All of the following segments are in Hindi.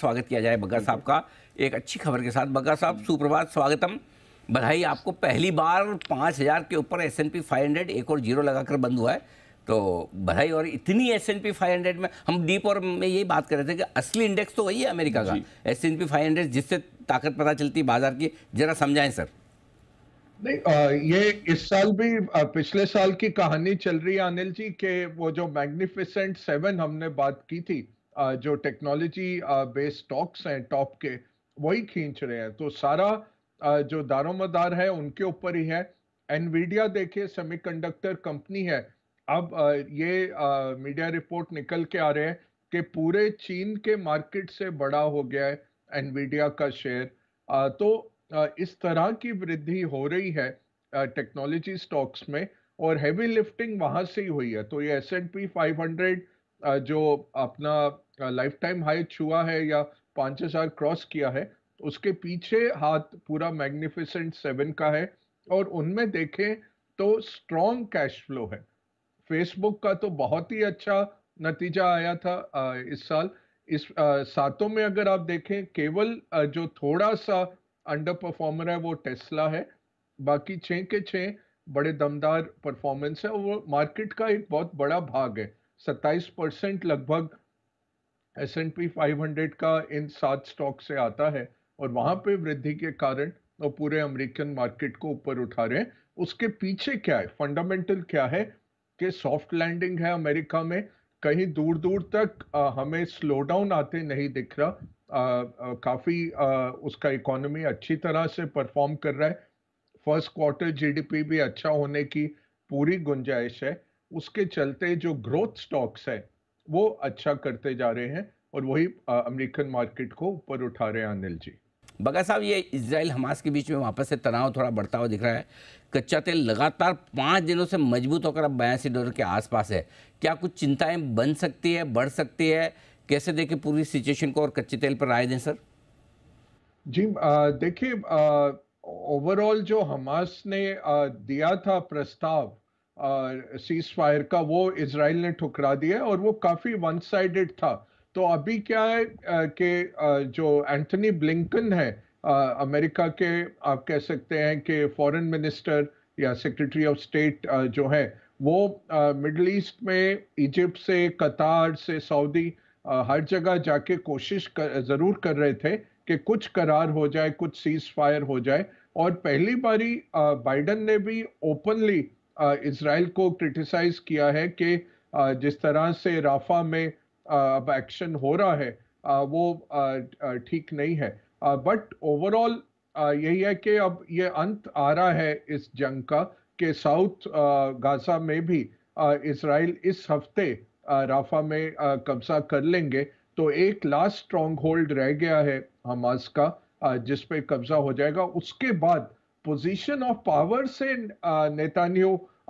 स्वागत किया जाए बग्गा साहब का एक अच्छी खबर के साथ बग्गा साहब सुप्रभात स्वागतम बधाई आपको पहली बार पाँच हज़ार के ऊपर S and P five hundred एक और जीरो लगाकर बंद हुआ है तो बधाई और इतनी S and P five hundred में हम डीप और में यही बात कर रहे थे कि असली इंडेक्स तो वही है अमेरिका का S and P five hundred जिससे ताकत पता चलती है बाजार की जरा समझाएं सर नहीं आ, ये इस साल भी आ, पिछले साल की कहानी चल रही है अनिल जी के वो जो मैग्निफिसेंट सेवन हमने बात की थी जो टेक्नोलॉजी बेस्ड स्टॉक्स हैं टॉप के वही खींच रहे हैं तो सारा जो दारोमदार है उनके ऊपर ही है एनवीडिया देखिए सेमीकंडक्टर कंपनी है अब ये मीडिया रिपोर्ट निकल के आ रहे हैं कि पूरे चीन के मार्केट से बड़ा हो गया है एनवीडिया का शेयर तो इस तरह की वृद्धि हो रही है टेक्नोलॉजी स्टॉक्स में और हैवी लिफ्टिंग वहां से ही हुई है तो ये एस एंड पी हंड्रेड जो अपना लाइफ टाइम हाई छुआ है या पाँच हजार क्रॉस किया है उसके पीछे हाथ पूरा मैग्निफिसेंट सेवन का है और उनमें देखें तो स्ट्रॉन्ग कैश फ्लो है फेसबुक का तो बहुत ही अच्छा नतीजा आया था इस साल इस सातों में अगर आप देखें केवल जो थोड़ा सा अंडर परफॉर्मर है वो टेस्ला है बाकी छः के छः बड़े दमदार परफॉर्मेंस है और वो मार्केट का एक बहुत बड़ा भाग है सत्ताईस परसेंट लगभग S and P five hundred का इन सात स्टॉक से आता है और वहां पे वृद्धि के कारण वो पूरे अमेरिकन मार्केट को ऊपर उठा रहे हैं उसके पीछे क्या है फंडामेंटल क्या है कि सॉफ्ट लैंडिंग है अमेरिका में कहीं दूर दूर तक आ, हमें स्लो डाउन आते नहीं दिख रहा आ, आ, काफी आ, उसका इकोनॉमी अच्छी तरह से परफॉर्म कर रहा है फर्स्ट क्वार्टर जीडीपी भी अच्छा होने की पूरी गुंजाइश है उसके चलते जो ग्रोथ स्टॉक्स है वो अच्छा करते जा रहे हैं और वही अमेरिकन मार्केट को ऊपर उठा रहे हैं अनिल जी बगा साहब ये इसराइल हमास के बीच में वापस से तनाव थोड़ा बढ़ता हुआ दिख रहा है कच्चा तेल लगातार पाँच दिनों से मजबूत होकर अब बयासी डॉलर के आसपास है क्या कुछ चिंताएं बन सकती है बढ़ सकती है कैसे देखें पूरी सिचुएशन को और कच्चे तेल पर राय दें सर जी देखिए ओवरऑल जो हमास ने आ, दिया था प्रस्ताव सीज फायर का वो इसराइल ने ठुकरा दिया और वो काफ़ी वन साइडेड था तो अभी क्या है कि जो एंथनी ब्लिंकन है अमेरिका के आप कह सकते हैं कि फॉरेन मिनिस्टर या सेक्रेटरी ऑफ स्टेट जो है वो मिडल ईस्ट में इजिप्ट से कतार से सऊदी हर जगह जाके कोशिश कर ज़रूर कर रहे थे कि कुछ करार हो जाए कुछ सीज फायर हो जाए और पहली बारी बाइडन ने भी ओपनली इसराइल को क्रिटिसाइज किया है कि जिस तरह से राफा में अब एक्शन हो रहा है वो ठीक नहीं है बट ओवरऑल यही है कि अब ये अंत आ रहा है इस जंग का कि साउथ गाजा में भी इसराइल इस हफ्ते राफा में कब्जा कर लेंगे तो एक लास्ट स्ट्रॉन्ग होल्ड रह गया है हमास का जिस पे कब्जा हो जाएगा उसके बाद पोजीशन ऑफ पावर से नेतान्यू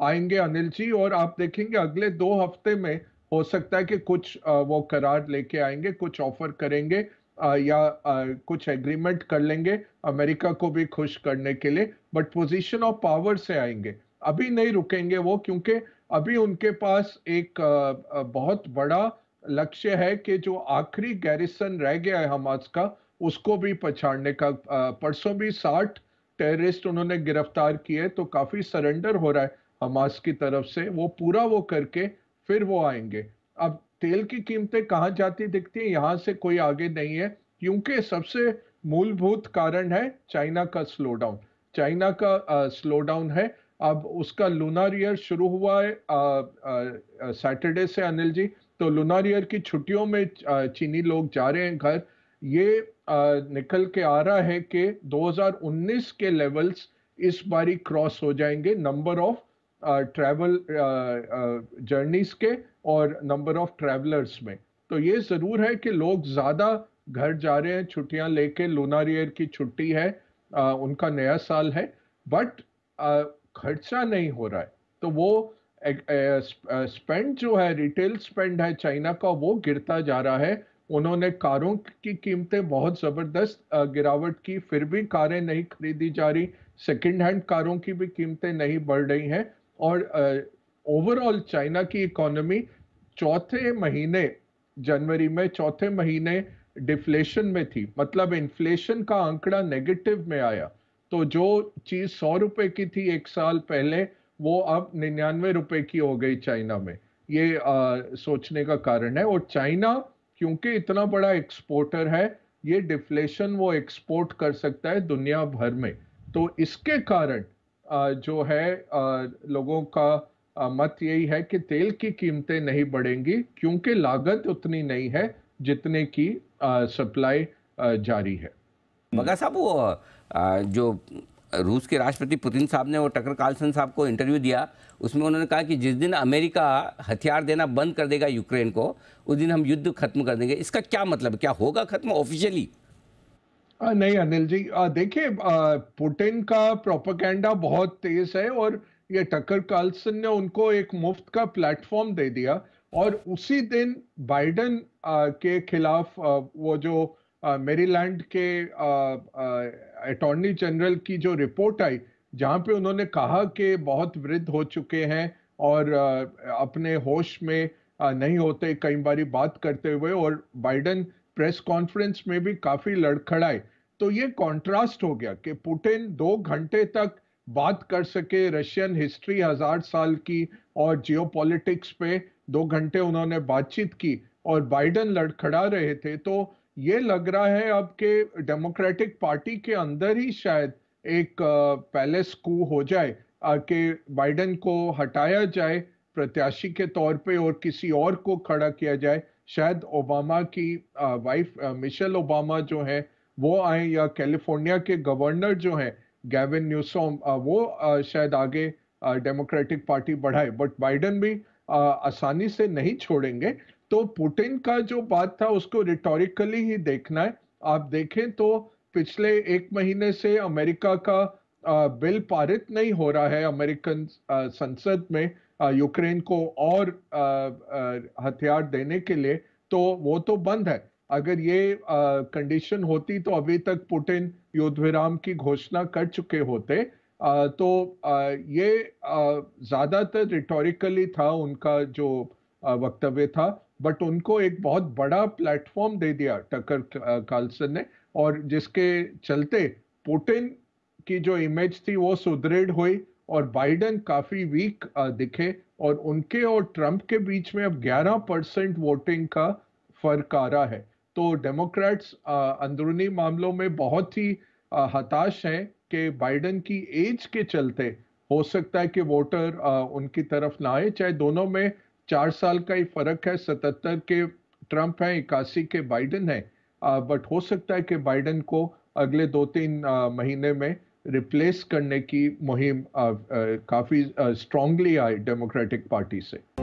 आएंगे अनिल जी और आप देखेंगे अगले दो हफ्ते में हो सकता है कि कुछ uh, वो करार लेके आएंगे कुछ ऑफर करेंगे uh, या uh, कुछ एग्रीमेंट कर लेंगे अमेरिका को भी खुश करने के लिए बट पोजीशन ऑफ पावर से आएंगे अभी नहीं रुकेंगे वो क्योंकि अभी उनके पास एक बहुत बड़ा लक्ष्य है कि जो आखिरी गैरिसन रह गया है हमास का उसको भी पछाड़ने का परसों भी साठ टेररिस्ट उन्होंने गिरफ्तार किए तो काफ़ी सरेंडर हो रहा है हमास की तरफ से वो पूरा वो करके फिर वो आएंगे अब तेल की कीमतें कहाँ जाती दिखती है यहाँ से कोई आगे नहीं है क्योंकि सबसे मूलभूत कारण है चाइना का स्लो डाउन चाइना का स्लो डाउन है अब उसका लूनार ईयर शुरू हुआ है सैटरडे से अनिल जी तो लूनार ईयर की छुट्टियों में चीनी लोग जा रहे हैं घर ये निकल के आ रहा है कि 2019 के लेवल्स इस बारी क्रॉस हो जाएंगे नंबर ऑफ ट्रैवल जर्नीस के और नंबर ऑफ ट्रैवलर्स में तो ये ज़रूर है कि लोग ज़्यादा घर जा रहे हैं छुट्टियां लेके लूनार ईयर की छुट्टी है आ, उनका नया साल है बट खर्चा नहीं हो रहा है तो वो स्पेंड जो है रिटेल स्पेंड है चाइना का वो गिरता जा रहा है उन्होंने कारों की कीमतें बहुत ज़बरदस्त गिरावट की फिर भी कारें नहीं खरीदी जा रही सेकेंड हैंड कारों की भी कीमतें नहीं बढ़ रही हैं और ओवरऑल चाइना की इकोनॉमी चौथे महीने जनवरी में चौथे महीने डिफ्लेशन में थी मतलब इन्फ्लेशन का आंकड़ा नेगेटिव में आया तो जो चीज़ सौ रुपए की थी एक साल पहले वो अब निन्यानवे रुपए की हो गई चाइना में ये आ, सोचने का कारण है और चाइना क्योंकि इतना बड़ा एक्सपोर्टर है ये डिफ्लेशन वो एक्सपोर्ट कर सकता है दुनिया भर में तो इसके कारण जो है लोगों का मत यही है कि तेल की कीमतें नहीं बढ़ेंगी क्योंकि लागत उतनी नहीं है जितने की सप्लाई जारी है मगर साहब वो जो रूस के राष्ट्रपति पुतिन साहब ने वो टकर कार्लसन साहब को इंटरव्यू दिया उसमें उन्होंने कहा कि जिस दिन अमेरिका हथियार देना बंद कर देगा यूक्रेन को उस दिन हम युद्ध खत्म कर देंगे इसका क्या मतलब क्या होगा खत्म ऑफिशियली नहीं अनिल जी देखिए पुटिन का प्रोपागेंडा बहुत तेज है और ये टकर कार्लसन ने उनको एक मुफ्त का प्लेटफॉर्म दे दिया और उसी दिन बाइडन के खिलाफ वो जो मेरीलैंड के अटॉर्नी जनरल की जो रिपोर्ट आई जहां पे उन्होंने कहा कि बहुत वृद्ध हो चुके हैं और अपने होश में नहीं होते कई बार बात करते हुए और बाइडन प्रेस कॉन्फ्रेंस में भी काफी लड़खड़ाए तो ये कंट्रास्ट हो गया कि पुटिन दो घंटे तक बात कर सके रशियन हिस्ट्री हजार साल की और जियो पे दो घंटे उन्होंने बातचीत की और बाइडन लड़खड़ा रहे थे तो ये लग रहा है अब के डेमोक्रेटिक पार्टी के अंदर ही शायद एक पैलेस कू हो जाए कि बाइडन को हटाया जाए प्रत्याशी के तौर पे और किसी और को खड़ा किया जाए शायद ओबामा की वाइफ मिशेल ओबामा जो है वो आए या कैलिफोर्निया के गवर्नर जो है गैविन न्यूसोम वो शायद आगे डेमोक्रेटिक पार्टी बढ़ाए बट बाइडन भी आसानी से नहीं छोड़ेंगे तो पुटिन का जो बात था उसको रिटोरिकली ही देखना है आप देखें तो पिछले एक महीने से अमेरिका का बिल पारित नहीं हो रहा है अमेरिकन संसद में यूक्रेन को और हथियार देने के लिए तो वो तो बंद है अगर ये कंडीशन होती तो अभी तक पुटिन युद्ध विराम की घोषणा कर चुके होते तो ये ज्यादातर रिटोरिकली था उनका जो वक्तव्य था बट उनको एक बहुत बड़ा प्लेटफॉर्म दे दिया टकर कार्लसन ने और जिसके चलते पुटिन की जो इमेज थी वो सुदृढ़ हुई और बाइडन काफी वीक दिखे और उनके और ट्रंप के बीच में अब 11 परसेंट वोटिंग का फर्क आ रहा है तो डेमोक्रेट्स अंदरूनी मामलों में बहुत ही हताश हैं कि बाइडन की एज के चलते हो सकता है कि वोटर उनकी तरफ ना आए चाहे दोनों में चार साल का ही फर्क है सतहत्तर के ट्रंप है इक्यासी के बाइडन है बट हो सकता है कि बाइडन को अगले दो तीन महीने में रिप्लेस करने की मुहिम काफ़ी स्ट्रांगली आई डेमोक्रेटिक पार्टी से